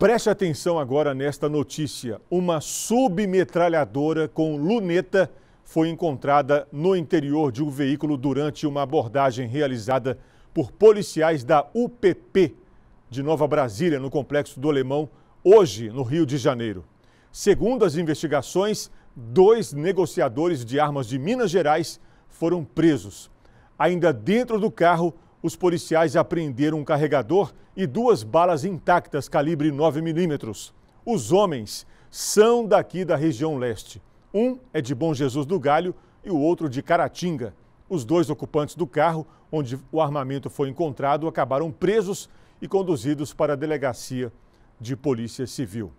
Preste atenção agora nesta notícia. Uma submetralhadora com luneta foi encontrada no interior de um veículo durante uma abordagem realizada por policiais da UPP de Nova Brasília, no Complexo do Alemão, hoje no Rio de Janeiro. Segundo as investigações, dois negociadores de armas de Minas Gerais foram presos. Ainda dentro do carro, os policiais apreenderam um carregador e duas balas intactas calibre 9mm. Os homens são daqui da região leste. Um é de Bom Jesus do Galho e o outro de Caratinga. Os dois ocupantes do carro, onde o armamento foi encontrado, acabaram presos e conduzidos para a delegacia de polícia civil.